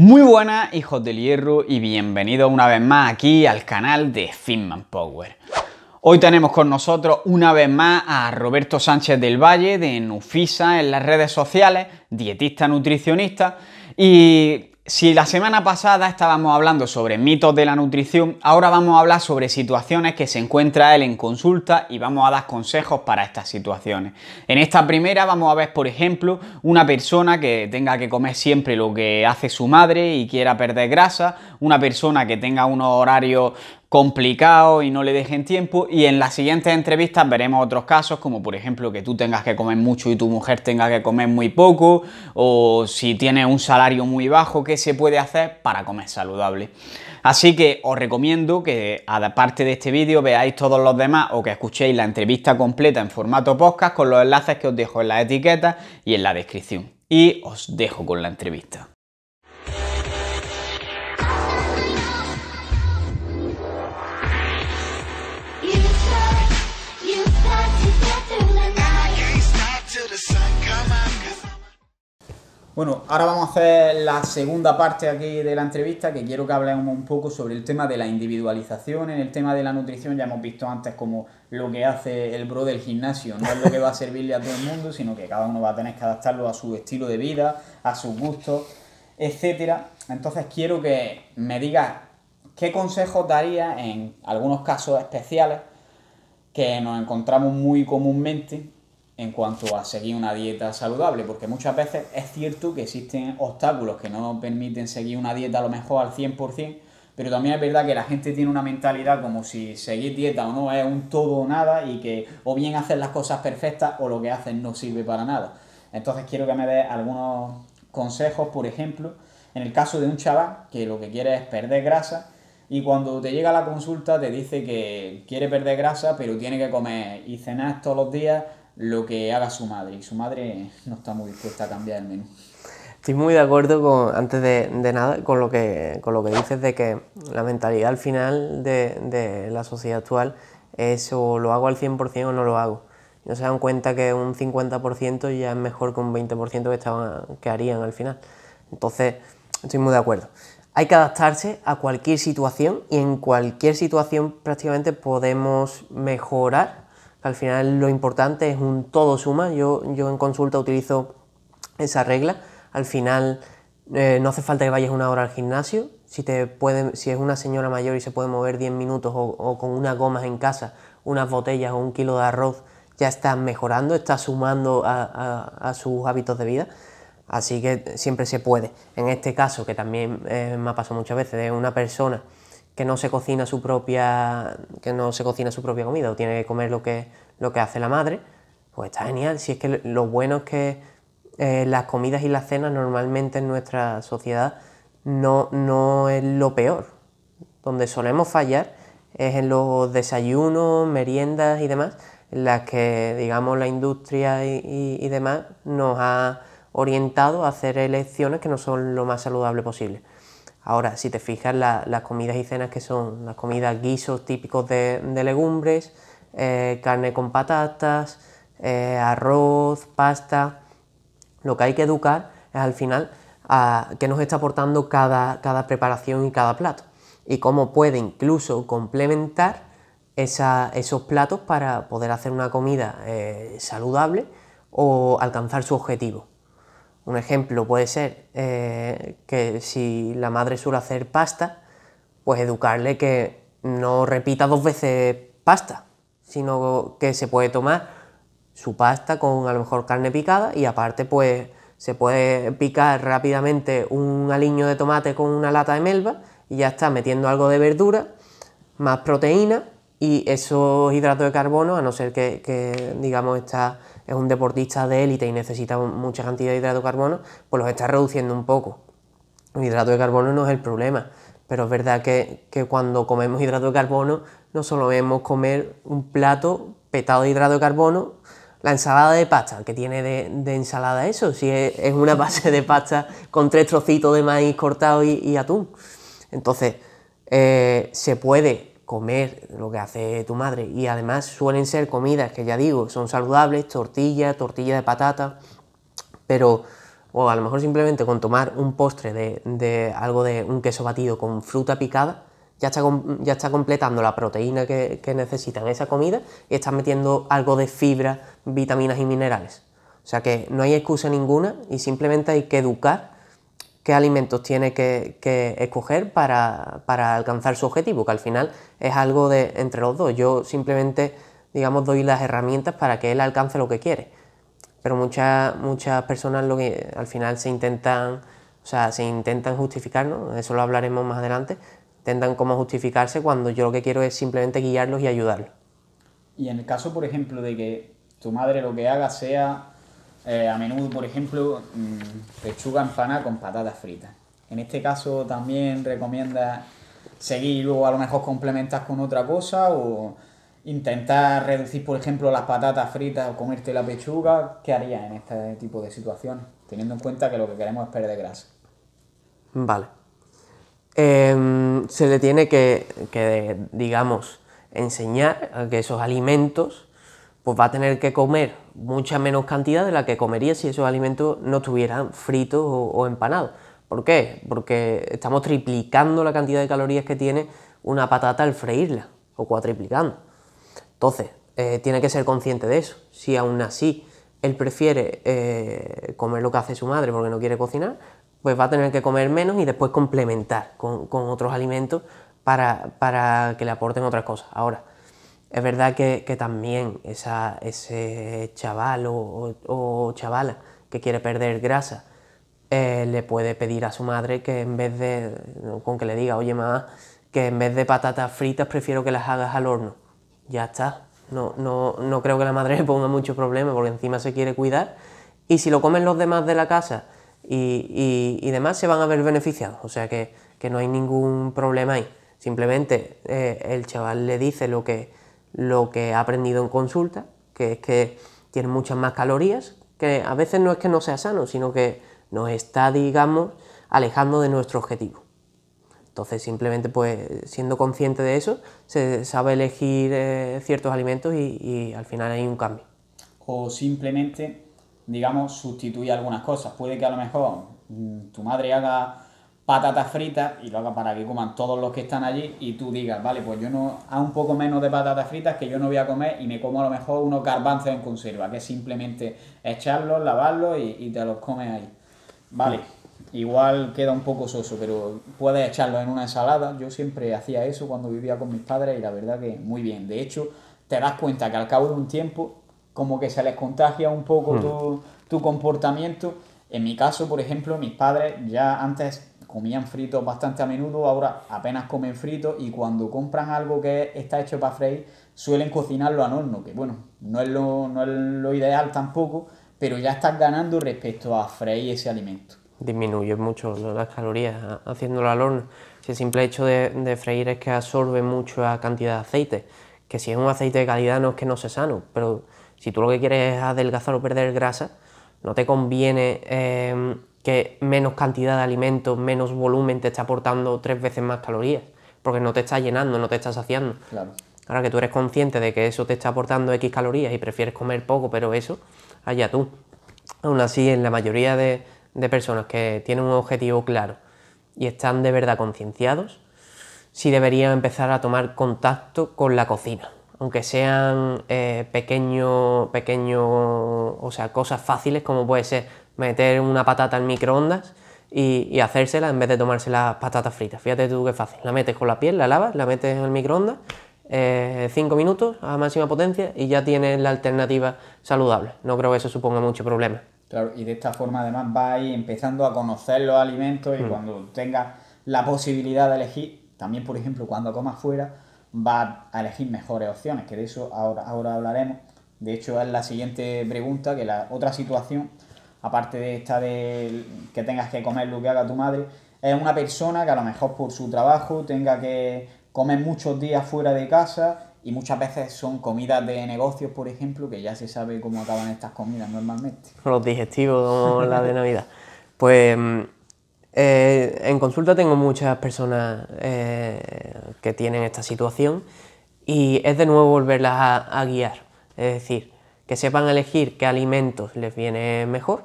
Muy buenas hijos del hierro y bienvenidos una vez más aquí al canal de Finman Power. Hoy tenemos con nosotros una vez más a Roberto Sánchez del Valle de Nufisa en las redes sociales, dietista nutricionista, y si la semana pasada estábamos hablando sobre mitos de la nutrición, ahora vamos a hablar sobre situaciones que se encuentra él en consulta y vamos a dar consejos para estas situaciones. En esta primera vamos a ver, por ejemplo, una persona que tenga que comer siempre lo que hace su madre y quiera perder grasa, una persona que tenga unos horarios complicado y no le dejen tiempo. Y en las siguientes entrevistas veremos otros casos, como por ejemplo que tú tengas que comer mucho y tu mujer tenga que comer muy poco, o si tienes un salario muy bajo, qué se puede hacer para comer saludable. Así que os recomiendo que, aparte de este vídeo, veáis todos los demás o que escuchéis la entrevista completa en formato podcast con los enlaces que os dejo en la etiqueta y en la descripción. Y os dejo con la entrevista. Bueno, ahora vamos a hacer la segunda parte aquí de la entrevista, que quiero que hablemos un poco sobre el tema de la individualización. En el tema de la nutrición ya hemos visto antes como lo que hace el bro del gimnasio no es lo que va a servirle a todo el mundo, sino que cada uno va a tener que adaptarlo a su estilo de vida, a sus gustos, etcétera. Entonces quiero que me digas qué consejos daría en algunos casos especiales que nos encontramos muy comúnmente en cuanto a seguir una dieta saludable, porque muchas veces es cierto que existen obstáculos que no nos permiten seguir una dieta a lo mejor al 100%, pero también es verdad que la gente tiene una mentalidad como si seguir dieta o no es un todo o nada y que o bien hacen las cosas perfectas o lo que hacen no sirve para nada. Entonces quiero que me des algunos consejos, por ejemplo, en el caso de un chaval que lo que quiere es perder grasa y cuando te llega la consulta te dice que quiere perder grasa pero tiene que comer y cenar todos los días lo que haga su madre y su madre no está muy dispuesta a cambiar el menú. Estoy muy de acuerdo con, antes de, nada, con lo, que, con lo que dices de que la mentalidad al final de, de la sociedad actual es o lo hago al 100% o no lo hago. No se dan cuenta que un 50% ya es mejor que un 20% que, estaban, que harían al final. Entonces, estoy muy de acuerdo. Hay que adaptarse a cualquier situación y en cualquier situación prácticamente podemos mejorar al final lo importante es un todo suma. Yo, en consulta utilizo esa regla. Al final eh, no hace falta que vayas una hora al gimnasio. Si, es una señora mayor y se puede mover 10 minutos o, con unas gomas en casa, unas botellas o un kilo de arroz, ya está mejorando, está sumando a, sus hábitos de vida. Así que siempre se puede. En este caso, que también eh, me ha pasado muchas veces, de una persona que no se cocina su propia, que no se cocina su propia comida o tiene que comer lo que, lo que hace la madre, pues está genial. Si es que lo bueno es que eh, las comidas y las cenas normalmente en nuestra sociedad no, es lo peor. Donde solemos fallar es en los desayunos, meriendas y demás, en las que, digamos, la industria y, y demás nos ha orientado a hacer elecciones que no son lo más saludable posible. Ahora, si te fijas, las comidas y cenas que son las comidas guisos típicos de, legumbres, eh, carne con patatas, eh, arroz, pasta. Lo que hay que educar es al final a qué nos está aportando cada, preparación y cada plato y cómo puede incluso complementar esos platos para poder hacer una comida eh, saludable o alcanzar su objetivo. Un ejemplo puede ser eh, que si la madre suele hacer pasta, pues educarle que no repita dos veces pasta, sino que se puede tomar su pasta con a lo mejor carne picada y aparte pues se puede picar rápidamente un aliño de tomate con una lata de melva y ya está metiendo algo de verdura, más proteína y esos hidratos de carbono, a no ser que, que digamos está es un deportista de élite y necesita mucha cantidad de hidrato de carbono, pues los está reduciendo un poco. El hidrato de carbono no es el problema, pero es verdad que, cuando comemos hidrato de carbono no solo vemos comer un plato petado de hidrato de carbono, la ensalada de pasta, que tiene de, ensalada eso, si es, una base de pasta con tres trocitos de maíz cortado y, atún. Entonces, eh, se puede comer lo que hace tu madre. Y además suelen ser comidas que ya digo, son saludables, tortilla, tortilla de patata, pero o a lo mejor simplemente con tomar un postre de, de algo de un queso batido con fruta picada, ya está, ya está completando la proteína que, que necesitan esa comida y estás metiendo algo de fibra, vitaminas y minerales. O sea que no hay excusa ninguna y simplemente hay que educar qué alimentos tiene que, escoger para, para, alcanzar su objetivo, que al final es algo de entre los dos. Yo simplemente, digamos, doy las herramientas para que él alcance lo que quiere. Pero muchas, muchas personas lo que al final se intentan, o sea, se intentan justificar, ¿no? Eso lo hablaremos más adelante. Intentan cómo justificarse cuando yo lo que quiero es simplemente guiarlos y ayudarlos. Y en el caso, por ejemplo, de que tu madre lo que haga sea eh, a menudo, por ejemplo, mm, pechuga empanada con patatas fritas. En este caso también recomienda seguir y luego a lo mejor complementar con otra cosa o intentar reducir, por ejemplo, las patatas fritas o comerte la pechuga. ¿Qué harías en este tipo de situaciones? Teniendo en cuenta que lo que queremos es perder grasa. Vale. Em, se le tiene que, digamos, enseñar que esos alimentos pues va a tener que comer mucha menos cantidad de la que comería si esos alimentos no estuvieran fritos o, empanados. ¿Por qué? Porque estamos triplicando la cantidad de calorías que tiene una patata al freírla, o cuatriplicando. Entonces, eh, tiene que ser consciente de eso. Si aún así él prefiere eh, comer lo que hace su madre porque no quiere cocinar, pues va a tener que comer menos y después complementar con, otros alimentos para, para que le aporten otras cosas. Ahora, es verdad que, también ese chaval o, chavala que quiere perder grasa eh, le puede pedir a su madre que en vez de, con que le diga, oye mamá, que en vez de patatas fritas prefiero que las hagas al horno. Ya está. No, no, creo que la madre le ponga mucho problema porque encima se quiere cuidar. Y si lo comen los demás de la casa y, demás, se van a ver beneficiados. O sea que, no hay ningún problema ahí. Simplemente eh, el chaval le dice lo que, lo que ha aprendido en consulta, que es que tiene muchas más calorías, que a veces no es que no sea sano, sino que nos está, digamos, alejando de nuestro objetivo. Entonces, simplemente, pues, siendo consciente de eso, se sabe elegir eh, ciertos alimentos y, y, al final hay un cambio. O simplemente, digamos, sustituir algunas cosas. Puede que a lo mejor mm, tu madre haga patatas fritas y lo haga para que coman todos los que están allí y tú digas, vale, pues yo no, a un poco menos de patatas fritas que yo no voy a comer y me como a lo mejor unos garbanzos en conserva, que es simplemente echarlos, lavarlos y, y te los comes ahí. Vale, igual queda un poco soso, pero puedes echarlos en una ensalada. Yo siempre hacía eso cuando vivía con mis padres y la verdad que muy bien. De hecho, te das cuenta que al cabo de un tiempo como que se les contagia un poco hmm. tu, tu comportamiento en mi caso, por ejemplo, mis padres ya antes comían fritos bastante a menudo, ahora apenas comen fritos y cuando compran algo que está hecho para freír, suelen cocinarlo al horno, que bueno, no es lo, ideal tampoco, pero ya estás ganando respecto a freír ese alimento. Disminuye mucho las calorías ah, haciéndolo al horno. Si el simple hecho de, de freír es que absorbe mucha cantidad de aceite, que si es un aceite de calidad no es que no sea sano, pero si tú lo que quieres es adelgazar o perder grasa, no te conviene em, que menos cantidad de alimentos, menos volumen te está aportando tres veces más calorías, porque no te está llenando, no te estás saciando. Claro. Ahora que tú eres consciente de que eso te está aportando X calorías y prefieres comer poco, pero eso, allá tú. Aún así, en la mayoría de, de personas que tienen un objetivo claro y están de verdad concienciados, sí deberían empezar a tomar contacto con la cocina aunque sean eh, pequeños, pequeño, o sea, cosas fáciles como puede ser meter una patata en microondas y, hacérsela en vez de tomarse las patatas fritas. Fíjate tú qué fácil. La metes con la piel, la lavas, la metes en el microondas, eh, cinco minutos a máxima potencia y ya tienes la alternativa saludable. No creo que eso suponga mucho problema. Claro, y de esta forma además vais empezando a conocer los alimentos y mm. cuando tengas la posibilidad de elegir, también por ejemplo cuando comas fuera, va a elegir mejores opciones, que de eso ahora, ahora hablaremos. De hecho, es la siguiente pregunta, que la otra situación, aparte de esta de que tengas que comer lo que haga tu madre, es una persona que a lo mejor por su trabajo tenga que comer muchos días fuera de casa y muchas veces son comidas de negocios, por ejemplo, que ya se sabe cómo acaban estas comidas normalmente. Los digestivos, la de Navidad. Pues mm, eh, en consulta tengo muchas personas eh, que tienen esta situación y es de nuevo volverlas a, guiar, es decir, que sepan elegir qué alimentos les viene mejor.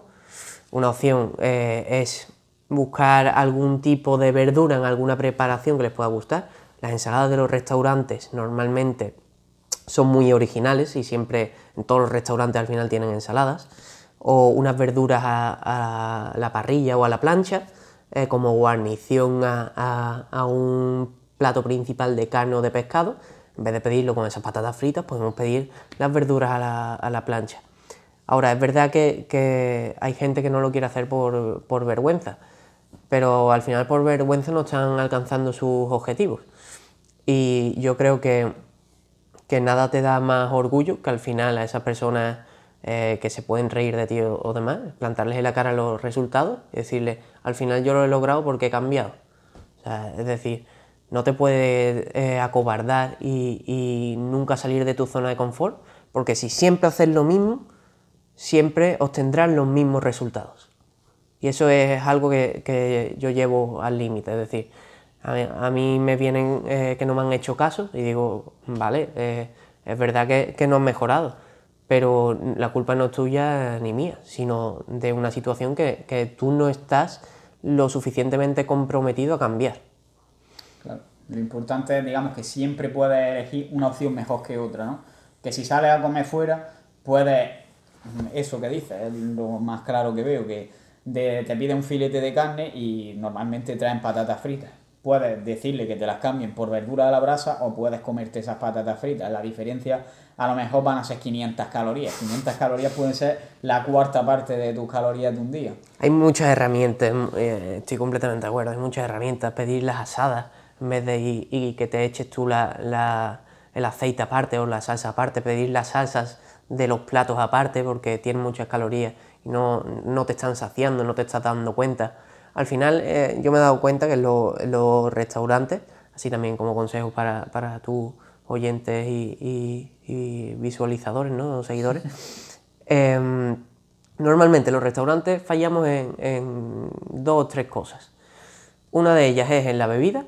Una opción eh, es buscar algún tipo de verdura en alguna preparación que les pueda gustar. Las ensaladas de los restaurantes normalmente son muy originales y siempre en todos los restaurantes al final tienen ensaladas o unas verduras a la parrilla o a la plancha eh, como guarnición a, un plato principal de carne o de pescado. En vez de pedirlo con esas patatas fritas, podemos pedir las verduras a la, plancha. Ahora, es verdad que, hay gente que no lo quiere hacer por, vergüenza, pero al final por vergüenza no están alcanzando sus objetivos. Y yo creo que, que nada te da más orgullo que al final a esas personas eh, que se pueden reír de ti o, demás, plantarles en la cara los resultados y decirles, al final yo lo he logrado porque he cambiado. es decir, no te puedes eh, acobardar y, nunca salir de tu zona de confort, porque si siempre haces lo mismo, siempre obtendrás los mismos resultados. Y eso es algo que, yo llevo al límite, es decir, a mí, me vienen eh, que no me han hecho caso y digo, vale, es verdad que, que no han mejorado, pero la culpa no es tuya ni mía, sino de una situación que, tú no estás lo suficientemente comprometido a cambiar. Claro, lo importante es, digamos, que siempre puedes elegir una opción mejor que otra, ¿no? Que si sales a comer fuera, puedes, mm, eso que dices, es lo más claro que veo, que te piden un filete de carne y normalmente traen patatas fritas puedes decirle que te las cambien por verdura de la brasa o puedes comerte esas patatas fritas. La diferencia a lo mejor van a ser 500 calorías. 500 calorías pueden ser la cuarta parte de tus calorías de un día. Hay muchas herramientas, eh, estoy completamente de acuerdo, hay muchas herramientas. Pedir las asadas en vez de y, que te eches tú la, el aceite aparte o la salsa aparte, pedir las salsas de los platos aparte porque tienen muchas calorías y no, no te están saciando, no te estás dando cuenta al final eh, yo me he dado cuenta que en, los restaurantes, así también como consejo para, tus oyentes y, visualizadores, ¿no? seguidores, em, normalmente los restaurantes fallamos en, dos o tres cosas. Una de ellas es en la bebida.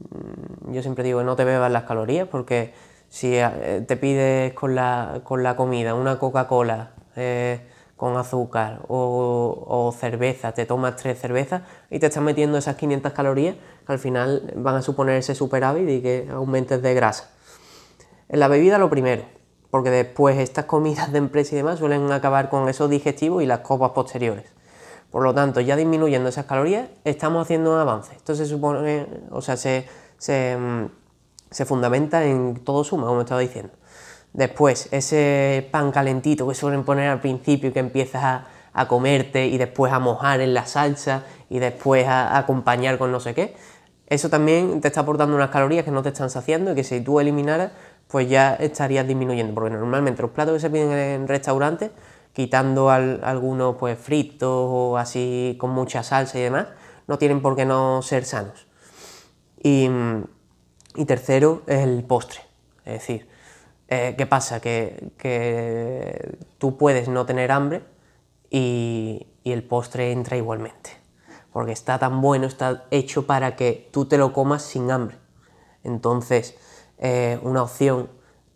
Mm, yo siempre digo no te bebas las calorías porque si eh, te pides con la, con la comida una Coca-Cola, eh, con azúcar o, cerveza, te tomas tres cervezas y te estás metiendo esas 500 calorías que al final van a suponer ese superávit y que aumentes de grasa. En la bebida lo primero, porque después estas comidas de empresa y demás suelen acabar con esos digestivos y las copas posteriores. Por lo tanto, ya disminuyendo esas calorías, estamos haciendo un avance. Esto se supone, o sea, se, se, mm, se fundamenta en todo suma, como estaba diciendo. Después, ese pan calentito que suelen poner al principio y que empiezas a, comerte y después a mojar en la salsa y después a, acompañar con no sé qué, eso también te está aportando unas calorías que no te están saciando y que si tú eliminaras, pues ya estarías disminuyendo. Porque normalmente los platos que se piden en restaurantes, quitando algunos pues fritos o así con mucha salsa y demás, no tienen por qué no ser sanos. Y, y tercero es el postre. Es decir, eh, ¿Qué pasa? Que, tú puedes no tener hambre y, el postre entra igualmente. Porque está tan bueno, está hecho para que tú te lo comas sin hambre. Entonces, eh, una opción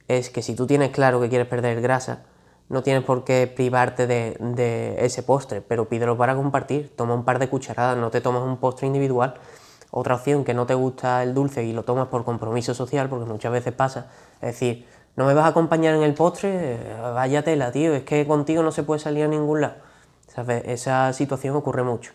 es que si tú tienes claro que quieres perder grasa, no tienes por qué privarte de, de, ese postre, pero pídelo para compartir, toma un par de cucharadas, no te tomas un postre individual. Otra opción que no te gusta el dulce y lo tomas por compromiso social, porque muchas veces pasa, es decir, ¿No me vas a acompañar en el postre? Vaya tela, tío, es que contigo no se puede salir a ningún lado. Esa situación ocurre mucho.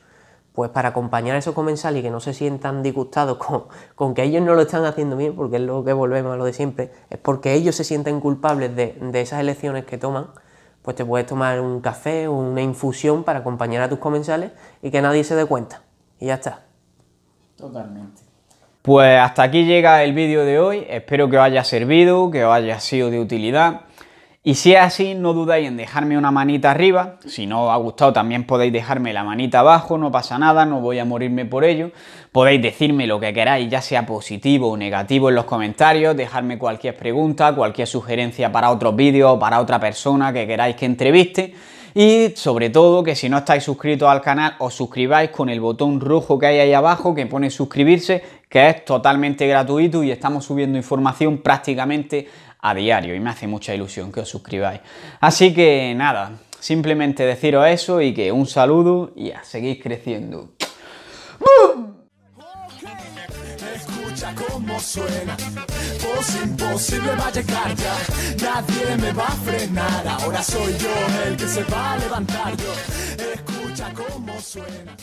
Pues para acompañar a esos comensales y que no se sientan disgustados con, con, que ellos no lo están haciendo bien, porque es lo que volvemos a lo de siempre, es porque ellos se sienten culpables de, de esas elecciones que toman, pues te puedes tomar un café o una infusión para acompañar a tus comensales y que nadie se dé cuenta. Y ya está. Totalmente. Pues hasta aquí llega el vídeo de hoy, espero que os haya servido, que os haya sido de utilidad. Y si es así, no dudéis en dejarme una manita arriba. Si no os ha gustado, también podéis dejarme la manita abajo, no pasa nada, no voy a morirme por ello. Podéis decirme lo que queráis, ya sea positivo o negativo en los comentarios, dejarme cualquier pregunta, cualquier sugerencia para otros vídeos o para otra persona que queráis que entreviste. Y sobre todo que si no estáis suscritos al canal os suscribáis con el botón rojo que hay ahí abajo que pone suscribirse que es totalmente gratuito y estamos subiendo información prácticamente a diario y me hace mucha ilusión que os suscribáis. Así que nada, simplemente deciros eso y que un saludo y a seguir creciendo. suena. imposible me va a frenar. Ahora soy yo el que se va a Escucha suena.